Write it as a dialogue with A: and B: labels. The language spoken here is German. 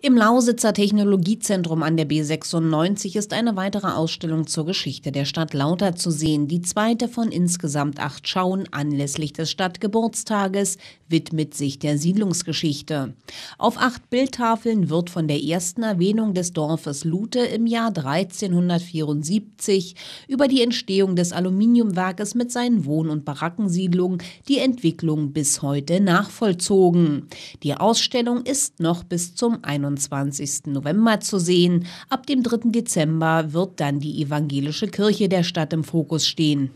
A: Im Lausitzer Technologiezentrum an der B96 ist eine weitere Ausstellung zur Geschichte der Stadt Lauter zu sehen, die zweite von insgesamt acht Schauen anlässlich des Stadtgeburtstages widmet sich der Siedlungsgeschichte. Auf acht Bildtafeln wird von der ersten Erwähnung des Dorfes Lute im Jahr 1374 über die Entstehung des Aluminiumwerkes mit seinen Wohn- und Barackensiedlungen die Entwicklung bis heute nachvollzogen. Die Ausstellung ist noch bis zum 21. 21. November zu sehen. Ab dem 3. Dezember wird dann die evangelische Kirche der Stadt im Fokus stehen.